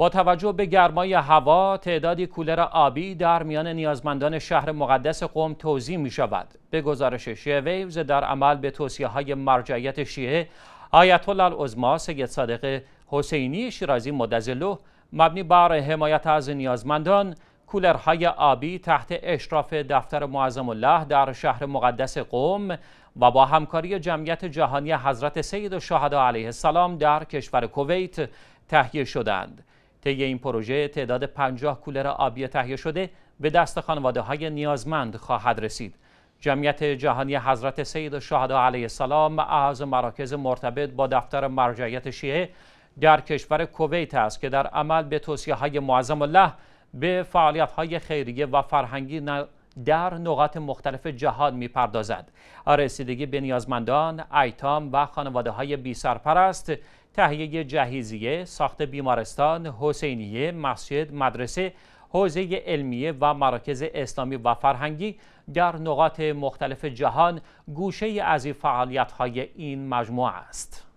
با توجه به گرمای هوا تعدادی کولر آبی در میان نیازمندان شهر مقدس قوم توضیح می شود به گزارش شیعه ویوز در عمل به توصیه های مرجعیت شیعه آیت الله العظما سید صادق حسینی شیرازی مدزلو مبنی بر حمایت از نیازمندان کولرهای آبی تحت اشراف دفتر معظم الله در شهر مقدس قوم و با همکاری جمعیت جهانی حضرت سید و علیه السلام در کشور کویت تهیه شدند. طی این پروژه تعداد 50 کولر آبی تهیه شده به دست خانواده های نیازمند خواهد رسید. جمعیت جهانی حضرت سید شهدا علیه السلام از مراکز مرتبط با دفتر مرجعیت شیعه در کشور کویت است که در عمل به توصیه های معظم الله به فعالیت های خیریه و فرهنگی در نقاط مختلف جهان میپردازد رسیدگی به نیازمندان ایتام و خانواده های بی سرپرست تهیه جهیزیه ساخت بیمارستان حسینیه مسجد مدرسه حوزه علمیه و مراکز اسلامی و فرهنگی در نقاط مختلف جهان گوشه از فعالیت های این مجموعه است.